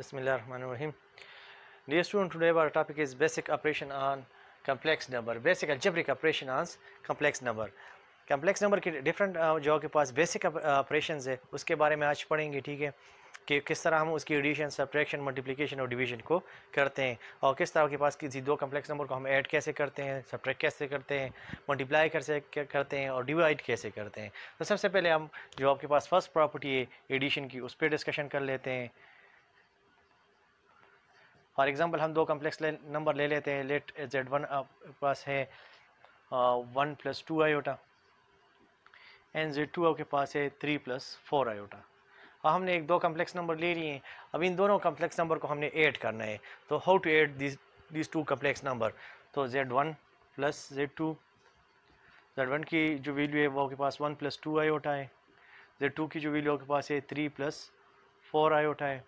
Bismillahirrahmanirrahim. Dear student, today our topic is basic operation on complex number. Basic algebraic operation on complex number. Complex number के different जो के पास basic operations है उसके बारे में आज पढ़ेंगे ठीक है कि किस तरह हम उसकी addition, subtraction, multiplication और division को करते हैं और किस तरह के पास किसी दो complex number को हम add कैसे करते हैं subtract कैसे करते हैं multiply कैसे करते हैं और divide कैसे करते हैं तो सबसे पहले हम जो आपके पास first property है addition की उस पर डिस्कशन कर लेते हैं फॉर एग्जांपल हम दो कम्प्लेक्स नंबर ले लेते हैं लेट जेड वन आपके पास है one plus two iota and Z two आपके पास है थ्री प्लस फोर आयोटा अब हमने एक दो कम्प्लेक्स नंबर ले लिए हैं अब इन दोनों कम्प्लेक्स नंबर को हमने ऐड करना है तो how to add this this to complex number तो Z one plus Z two Z one की जो वैल्यू है वो आपके पास वन प्लस टू आयोटा है जेड टू की जो वैल्यू आपके पास है थ्री प्लस फोर आयोटा है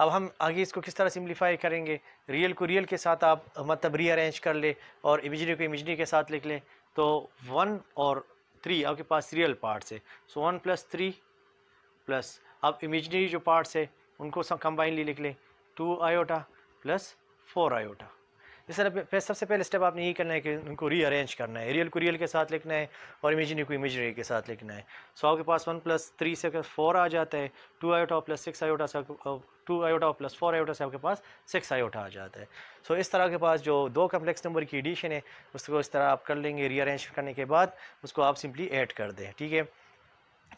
अब हम आगे इसको किस तरह सिम्प्लीफाई करेंगे रियल को रियल के साथ आप मतलब रीअरेंज कर ले और इमेजनी को इमेजरी के साथ लिख लें तो वन और थ्री आपके पास रियल पार्ट्स है so one plus three plus अब इमेजनरी जो पार्ट्स है उनको कंबाइनली लिख लें two iota plus four iota इस तरह पे सबसे पहले स्टेप आपने यही करना है कि उनको रीअरेंज करना है रियल को रियल के साथ लिखना है और इमेजनरी को इमेजनरी के साथ लिखना है सो so, आपके पास वन प्लस थ्री से फोर आ जाता है two iota plus six iota से two iota plus four iota से आपके पास सिक्स आयोटा आ जाता है सो इस तरह के पास जो दो कम्प्लेक्स नंबर की एडिशन है उसको इस तरह आप कर लेंगे रीअरेंज करने के बाद उसको आप सिंपली ऐड कर दें ठीक है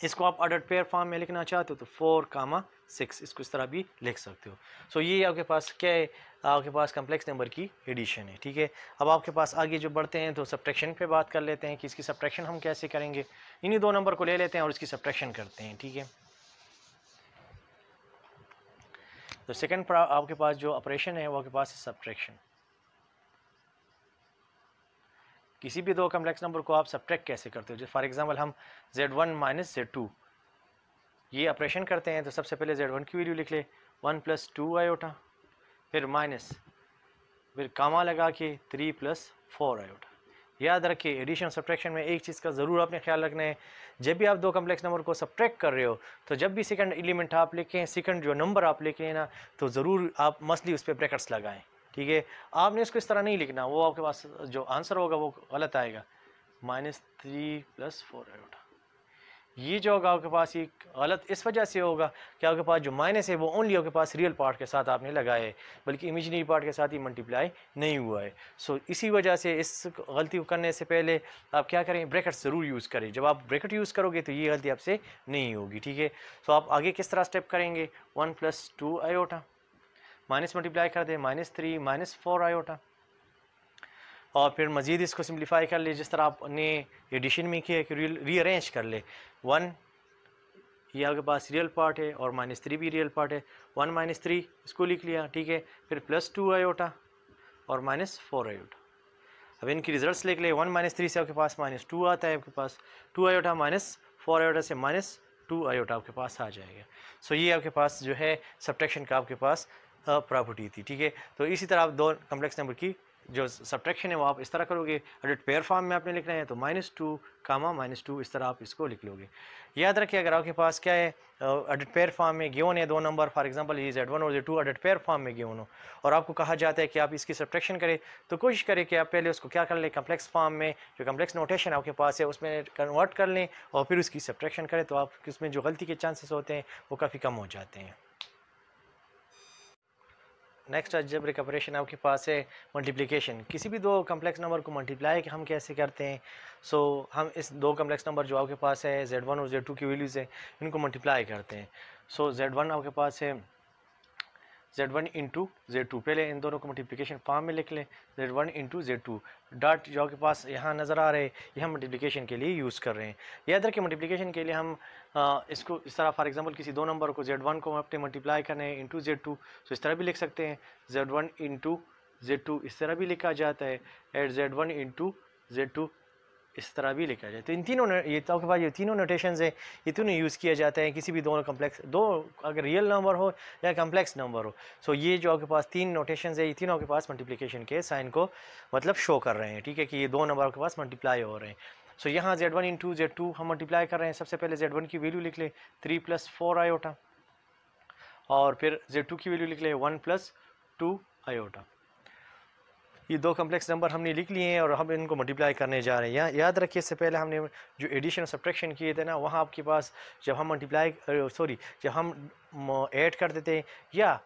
इसको आप ऑर्डर पेयर फॉर्म में लिखना चाहते हो तो फोर कामा सिक्स इसको इस तरह भी लिख सकते हो सो so, ये आपके पास क्या है आपके पास कम्प्लेक्स नंबर की एडिशन है ठीक है अब आपके पास आगे जो बढ़ते हैं तो सब्ट्रैक्शन पे बात कर लेते हैं कि इसकी सब्ट्रैक्शन हम कैसे करेंगे इन्हीं दो नंबर को ले लेते हैं और इसकी सब्ट्रैक्शन करते हैं ठीक है तो सेकंड आपके पास जो ऑपरेशन है वो आपके पास है सब्ट्रैक्शन किसी भी दो कम्प्लेक्स नंबर को आप सब्ट्रैक्ट कैसे करते हो जैसे फॉर एग्जांपल हम Z one minus Z two ये ऑपरेशन करते हैं तो सबसे पहले जेड वन की वैल्यू लिख ले वन प्लस टू आयोटा फिर माइनस फिर कामा लगा के थ्री प्लस फोर आयोटा याद रखिए एडिशन सब्ट्रैक्शन में एक चीज़ का ज़रूर आपने ख्याल रखना है जब भी आप दो कम्प्लेक्स नंबर को सब्ट्रैक्ट कर रहे हो तो जब भी सेकंड एलिमेंट आप लिखें सेकंड जो नंबर आप हैं ना तो ज़रूर आप मसली उस पर ब्रैकेट्स लगाएं ठीक है आपने उसको इस तरह नहीं लिखना वो आपके पास जो आंसर होगा वो गलत आएगा माइनस थ्री प्लस फोर ये जो होगा आपके पास ये गलत इस वजह से होगा कि आपके पास जो माइनस है वो ओनली आपके पास रियल पार्ट के साथ आपने लगाया है बल्कि इमेजनरी पार्ट के साथ ही मल्टीप्लाई नहीं हुआ है सो so, इसी वजह से इस गलती को करने से पहले आप क्या करें ब्रैकेट ज़रूर यूज़ करें जब आप ब्रैकेट यूज़ करोगे तो ये गलती आपसे नहीं होगी ठीक है सो आप आगे किस तरह स्टेप करेंगे one plus two iota minus multiply कर दें minus three minus four iota और फिर मज़ीद इसको सिम्प्लीफाई कर ले जिस तरह आपने एडिशन में किया कि रीअरेंज कर ले वन ये आपके पास रियल पार्ट है और माइनस थ्री भी रियल पार्ट है वन माइनस थ्री इसको लिख लिया ठीक है फिर प्लस टू आयोटा और माइनस फोर आयोटा अब इनकी रिजल्ट्स लिख ले वन माइनस थ्री से आपके पास माइनस टू आता है आपके पास two iota minus four iota से माइनस टू आयोटा आपके पास आ जाएगा सो ये आपके पास जो है सब्ट्रैक्शन का आपके पास प्रॉपर्टी थी ठीक है तो इसी तरह आप दो कम्प्लेक्स नंबर की जो सब्ट्रैक्शन है वो आप इस तरह करोगे अडिट पेयर फॉर्म में आपने लिखना है तो minus two comma minus two इस तरह आप इसको लिख लोगे याद रखिए अगर आपके पास क्या है अडट पेयर फॉर्म में गेवन है दो नंबर फॉर एग्जांपल ये जेड वन और जेड टू अडट पेयर फॉर्म में गेवन हो और आपको कहा जाता है कि आप इसकी सब्ट्रैक्शन करें तो कोशिश करें कि आप पहले उसको क्या कर लें कम्प्लेक्स फॉर्म में जो कम्प्लेक्स नोटेशन आपके पास है उसमें कन्वर्ट कर लें और फिर उसकी सब्ट्रैक्शन करें तो आप उसमें जो गलती के चांसेस होते हैं वो काफ़ी कम हो जाते हैं नेक्स्ट अजब्रिक ऑपरेशन आपके पास है मल्टीप्लिकेशन किसी भी दो कम्प्लेक्स नंबर को मल्टीप्लाई हम कैसे करते हैं सो so, हम इस दो कम्प्लेक्स नंबर जो आपके पास है जेड वन और जेड टू की वैल्यूज़ हैं इनको मल्टीप्लाई करते हैं सो जेड वन आपके पास है Z one into Z two पहले इन दोनों को मल्टीप्लीकेशन फॉर्म में लिख लें Z one into Z two dot जो के पास यहाँ नज़र आ रहे हैं ये हम मल्टीप्लिकेशन के लिए यूज़ कर रहे हैं याद के मल्टीप्लीकेशन के लिए हम आ, इसको इस तरह फॉर एग्जांपल किसी दो नंबर को जेड वन को हम अपने मल्टीप्लाई करने हैं इंटू जेड टू तो इस तरह भी लिख सकते हैं Z one into Z two इस तरह भी लिखा जाता है एट Z one into Z two इस तरह भी लिखा जाए तो इन तीनों ये तो आपके पास ये तीनों नोटेशन है ये तीनों तो यूज़ किया जाता है किसी भी दोनों कम्प्लेक्स दो अगर रियल नंबर हो या कम्प्लेक्स नंबर हो सो ये जो आपके पास तीन नोटेशन है ये तीनों के पास मल्टीप्लीकेशन के साइन को मतलब शो कर रहे हैं ठीक है कि ये दो नंबर के पास मल्टीप्लाई हो रहे हैं सो so, यहाँ Z one into Z two हम मल्टीप्लाई कर रहे हैं सबसे पहले जेड वन की वैल्यू लिख लें थ्री प्लस फोर आयोटा और फिर जेड टू की वैल्यू लिख लें वन प्लस टू आयोटा ये दो कम्प्लेक्स नंबर हमने लिख लिए हैं और हम इनको मल्टीप्लाई करने जा रहे हैं या, याद रखिए इससे पहले हमने जो एडिशन और सब्ट्रैक्शन किए थे ना वहाँ आपके पास जब हम मल्टीप्लाई सॉरी जब हम ऐड देते हैं या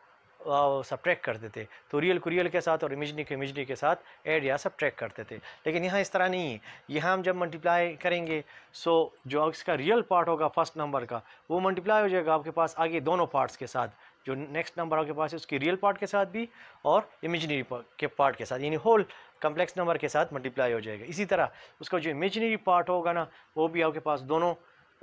सब्ट्रैक कर देते तो रियल को रियल के साथ और इमेजनी को इमेजनी के साथ ऐड या सब्ट्रैक करते थे लेकिन यहाँ इस तरह नहीं है यहाँ हम जब मल्टीप्लाई करेंगे सो जो इसका रियल पार्ट होगा फर्स्ट नंबर का वो मल्टीप्लाई हो जाएगा आपके पास आगे दोनों पार्ट्स के साथ जो नेक्स्ट नंबर आपके पास है उसकी रियल पार्ट के साथ भी और इमेजनरी के पार्ट के साथ यानी होल कम्प्लेक्स नंबर के साथ मल्टीप्लाई हो जाएगा इसी तरह उसका जो इमेजनरी पार्ट होगा ना वो भी आपके पास दोनों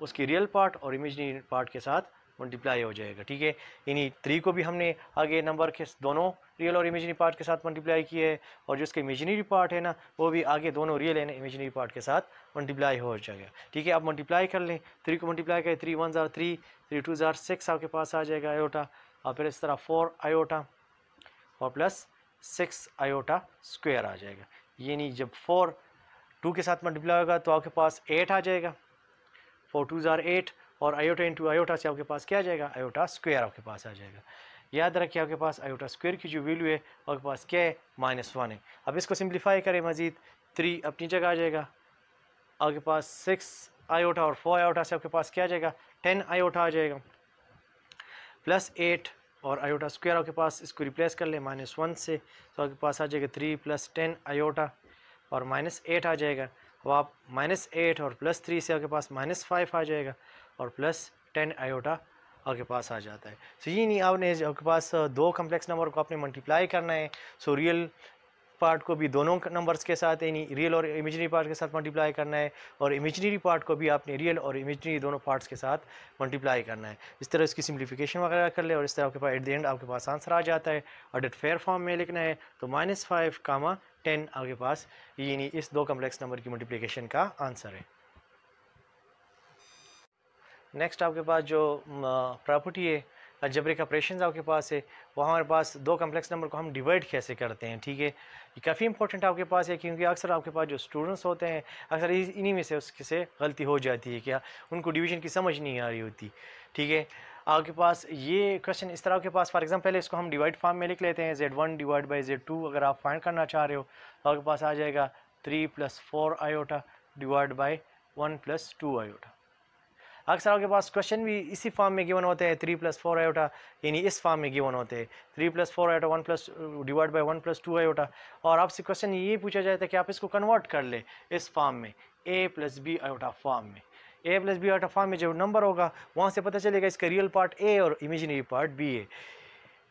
उसकी रियल पार्ट और इमेजनरी पार्ट के साथ मल्टीप्लाई हो जाएगा ठीक है यानी थ्री को भी हमने आगे नंबर के दोनों रियल और इमेजनरी पार्ट के साथ मल्टीप्लाई किया है और जो इसका इमेजनरी पार्ट है ना वो भी आगे दोनों रियल एंड इमेजनरी पार्ट के साथ मल्टीप्लाई हो जाएगा ठीक है आप मल्टीप्लाई कर लें थ्री को मल्टीप्लाई करें थ्री वन ज़ार थ्री थ्री टू ज़ार सिक्स आपके पास आ जाएगा एटा और फिर इस तरह फोर आयोटा और प्लस सिक्स आयोटा स्क्वायर आ जाएगा यानी जब फोर टू के साथ मल्टीप्लाई होगा तो आपके पास एट आ जाएगा फोर टू ज़ार एट और आयोटा इंटू आयोटा से आपके पास क्या आ जाएगा आयोटा स्क्वायर आपके पास आ जाएगा याद रखिए आपके पास आयोटा स्क्वायर की जो वैल्यू है आपके पास क्या है माइनस वन है अब इसको सिंप्लीफाई करें मज़ीद थ्री अपनी जगह आ जाएगा आपके पास सिक्स आयोटा और फोर आयोटा से आपके पास क्या आ जाएगा टेन आयोटा आ जाएगा प्लस एट और आयोटा स्क्वायर आपके पास इसको रिप्लेस कर लें माइनस वन से तो आपके पास आ जाएगा थ्री प्लस टेन आयोटा और माइनस एट आ जाएगा अब आप माइनस एट और प्लस थ्री से आपके पास माइनस फाइव आ जाएगा और प्लस टेन आयोटा आपके पास आ जाता है सो so, ये नहीं आपने आपके पास दो कम्प्लेक्स नंबर को आपने मल्टीप्लाई करना है सो रियल पार्ट को भी दोनों नंबर्स के साथ यानी रियल और इमेजनरी पार्ट के साथ मल्टीप्लाई करना है और इमेजनरी पार्ट को भी आपने रियल और इमेजनरी दोनों पार्ट्स के साथ मल्टीप्लाई करना है इस तरह इसकी सिम्प्लीफिकेशन वगैरह कर ले और इस तरह आपके पास एट द एंड आपके पास आंसर आ जाता है अडेट फेयर फॉर्म में लिखना है तो माइनस फाइव कामा टेन आपके पास यानी इस दो कम्प्लेक्स नंबर की मल्टीप्लीकेशन का आंसर है नेक्स्ट आपके पास जो प्रॉपर्टी है अलजबरिक ऑपरेशन आपके पास है वहाँ हमारे पास दो कम्प्लेक्स नंबर को हम डिवाइड कैसे करते हैं ठीक है ये काफ़ी इंपॉर्टेंट आपके पास है क्योंकि अक्सर आपके पास जो स्टूडेंट्स होते हैं अक्सर इन्हीं में से उसके से गलती हो जाती है क्या हाँ, उनको डिवीजन की समझ नहीं आ रही होती ठीक है आपके पास ये क्वेश्चन इस तरह के पास फॉर एग्जांपल पहले इसको हम डिवाइड फॉर्म में लिख लेते हैं Z one divide by Z two अगर आप फाइंड करना चाह रहे हो तो आपके पास आ जाएगा three plus four iota divide by one plus two iota अक्सर आपके पास क्वेश्चन भी इसी फॉर्म में गिवन होते हैं थ्री प्लस फोर आयोटा यानी इस फॉर्म में गिवन होते हैं three plus four iota one plus divide by one plus two iota और आपसे क्वेश्चन ये पूछा जाता तो है कि आप इसको कन्वर्ट कर ले इस फॉर्म में A plus B iota form में A plus B iota form में जो नंबर होगा वहाँ से पता चलेगा इसका रियल पार्ट ए और इमेजिनरी पार्ट बी ए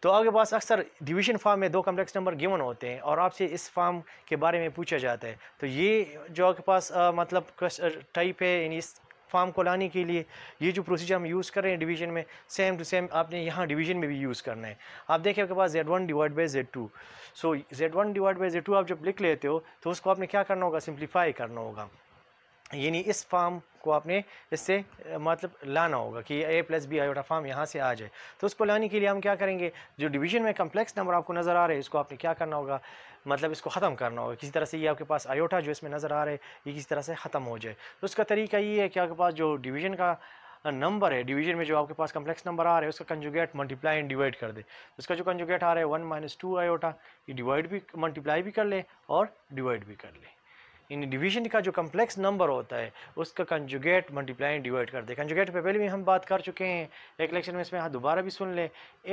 तो आपके पास अक्सर डिवीजन फॉर्म में दो कम्प्लेक्स नंबर गिवन होते हैं और आपसे इस फॉर्म के बारे में पूछा जाता है तो ये जो आपके पास आ, uh, मतलब टाइप uh, है यानी इस फॉर्म को लाने के लिए ये जो प्रोसीजर हम यूज़ कर रहे हैं डिवीजन में सेम टू सेम आपने यहाँ डिवीजन में भी यूज़ करना है आप देखिए आपके पास Z one divide by Z two so Z one divide by Z two आप जब लिख लेते हो तो उसको आपने क्या करना होगा सिंप्लीफाई करना होगा यानी इस फॉर्म को आपने इससे मतलब लाना होगा कि A plus B iota form यहाँ से आ जाए तो उसको लाने के लिए हम क्या करेंगे जो डिवीजन में कम्प्लेक्स नंबर आपको नज़र आ रहे हैं इसको आपने क्या करना होगा मतलब इसको ख़त्म करना होगा किसी तरह से ये आपके पास आयोटा जो इसमें नज़र आ रहा है ये किसी तरह से ख़त्म हो जाए तो उसका तरीका ये है कि आपके पास जो डिवीजन का नंबर है डिवीजन में जो आपके पास कम्प्लेक्स नंबर तो आ रहा है उसका कंजुगेट मल्टीप्लाई एंड डिवाइड कर दे उसका जो कंजुगेट आ रहा है वन माइनस टू आयोटा ये डिवाइड भी मल्टीप्लाई भी कर ले और डिवाइड भी कर ले यानी डिवीजन का जो कम्प्लेक्स नंबर होता है उसका कंजुगेट मल्टीप्लाई डिवाइड कर दे कंजुगेट पे पहले भी हम बात कर चुके हैं एक लेक्चर में इसमें हाँ दोबारा भी सुन लें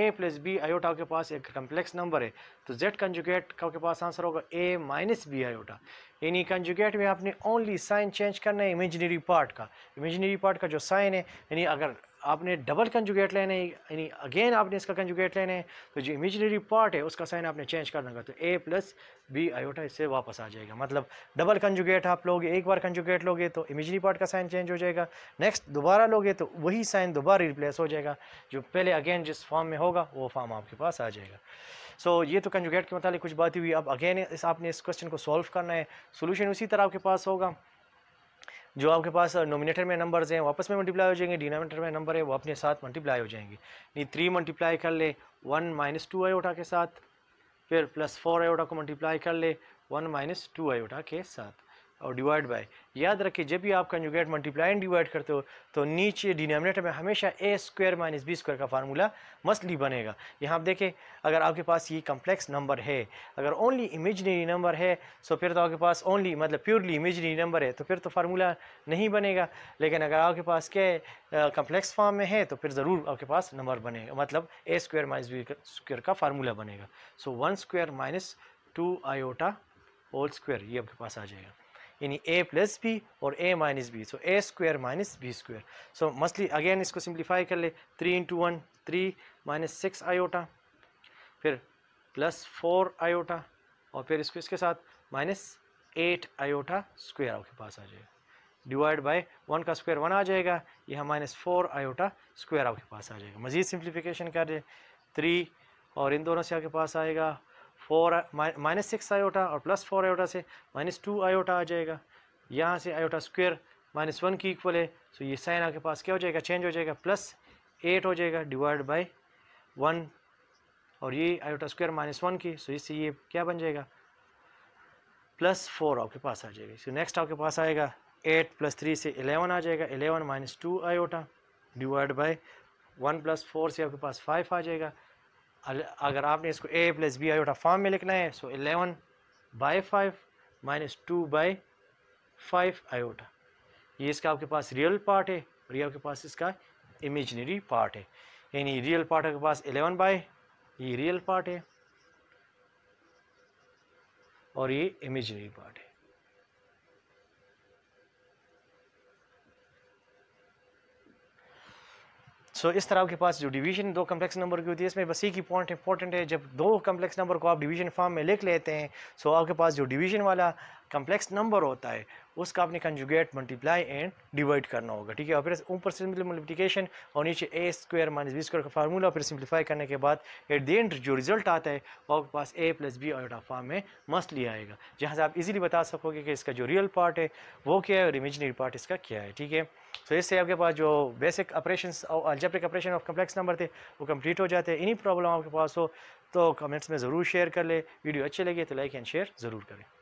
ए प्लस बी आयोटा के पास एक कम्प्लेक्स नंबर है तो जेड कंजुगेट का के पास आंसर होगा ए माइनस बी आयोटा यानी कंजुगेट में आपने ओनली साइन चेंज करना है इमेजनरी पार्ट का इमेजनरी पार्ट का जो साइन है यानी अगर आपने डबल कंजुगेट लेने यानी अगेन आपने इसका कंजुगेट लेने तो जो इमेजनरी पार्ट है उसका साइन आपने चेंज करना होगा तो ए प्लस बी आयोटा इससे वापस आ जाएगा मतलब डबल कंजुगेट आप लोगे एक बार कंजुगेट लोगे तो इमेजनरी पार्ट का साइन चेंज हो जाएगा नेक्स्ट दोबारा लोगे तो वही साइन दोबारा रिप्लेस हो जाएगा जो पहले अगेन जिस फॉर्म में होगा वो फॉर्म आपके पास आ जाएगा सो so, ये तो कंजुगेट के मतलब कुछ बात हुई अब अगेन इस आपने इस क्वेश्चन को सॉल्व करना है सोल्यूशन उसी तरह आपके पास होगा जो आपके पास नोमिनेटर में नंबर्स हैं वापस में मल्टीप्लाई हो जाएंगे डिनोमिनेटर में नंबर है वो अपने साथ मल्टीप्लाई हो जाएंगे यानी थ्री मल्टीप्लाई कर ले वन माइनस टू आयोटा के साथ फिर प्लस फोर आयोटा को मल्टीप्लाई कर ले वन माइनस टू आयोटा के साथ और डिवाइड बाय याद रखिए जब भी आप कंजुगेट मल्टीप्लाई एंड डिवाइड करते हो तो नीचे डिनोमिनेटर में हमेशा A square minus B square का फार्मूला मस्टली बनेगा यहाँ आप देखें अगर आपके पास ये कम्प्लेक्स नंबर है अगर ओनली इमेजनरी नंबर है सो तो फिर तो आपके पास ओनली मतलब प्योरली इमेजनरी नंबर है तो फिर तो फार्मूला नहीं बनेगा लेकिन अगर आपके पास क्या कम्प्लेक्स फॉर्म में है तो फिर ज़रूर आपके पास नंबर बनेगा मतलब A square minus B square का फार्मूला बनेगा so one square minus two iota whole square ये आपके पास आ जाएगा यानी ए प्लस बी और A minus B so A square minus B square so mostly again इसको सिंप्लीफाई कर ले three into one three minus six iota फिर प्लस फोर आयोटा और फिर इसको इसके साथ माइनस एट आयोटा स्क्वायर आपके पास आ जाएगा डिवाइड बाय वन का स्क्वायर वन आ जाएगा यह माइनस फोर आयोटा स्क्वायर आपके पास आ जाएगा मज़ीद सिंप्लीफिकेशन कर रहे थ्री और इन दोनों से आपके पास आएगा फोर माइनस सिक्स आयोटा और प्लस फोर आयोटा से माइनस टू आयोटा आ जाएगा यहाँ से आयोटा स्क्वेयर माइनस वन की इक्वल है सो ये साइन आपके पास क्या हो जाएगा चेंज हो जाएगा प्लस एट हो जाएगा डिवाइड बाई वन और ये आयोटा स्क्वेयर माइनस वन की सो इससे ये क्या बन जाएगा प्लस फोर आपके पास आ जाएगा सो नेक्स्ट आपके पास आएगा एट प्लस थ्री से एलेवन आ जाएगा eleven minus two iota divide by one plus four से आपके पास फाइव आ जाएगा अगर आपने इसको A plus B iota form में लिखना है so eleven by five minus two by five iota ये इसका आपके पास रियल पार्ट है और ये आपके पास इसका इमेजनरी पार्ट है यानी रियल पार्ट आपके पास एलेवन बाई ये रियल पार्ट है और ये इमेजनरी पार्ट सो so, इस तरह आपके पास जो डिवीजन दो कम्प्लेक्स नंबर की होती है इसमें बस एक ही पॉइंट इंपॉर्टेंट है जब दो कम्प्लेक्स नंबर को आप डिवीजन फॉर्म में लिख लेते हैं सो so आपके पास जो डिवीजन वाला कम्प्लेक्स नंबर होता है उसका आपने कंजुगेट मल्टीप्लाई एंड डिवाइड करना होगा ठीक है और फिर ऊपर से मल्टीप्लिकेशन और नीचे A square minus B square का फार्मूला फिर सिंप्लीफाई करने के बाद एट दी एंड जो रिजल्ट आता है वो आपके पास ए प्लस बी और फॉर्म में मस्टली आएगा जहाँ से आप इजीली बता सकोगे कि इसका जो रियल पार्ट है वो क्या है और इमेजनरी पार्ट इसका क्या है ठीक है तो इससे आपके पास जो बेसिक ऑपरेशन और algebraic operation of complex number थे वो कम्प्लीट हो जाते हैं इन्हीं प्रॉब्लम आपके पास हो तो कमेंट्स में ज़रूर शेयर कर ले वीडियो अच्छे लगे तो लाइक एंड शेयर ज़रूर करें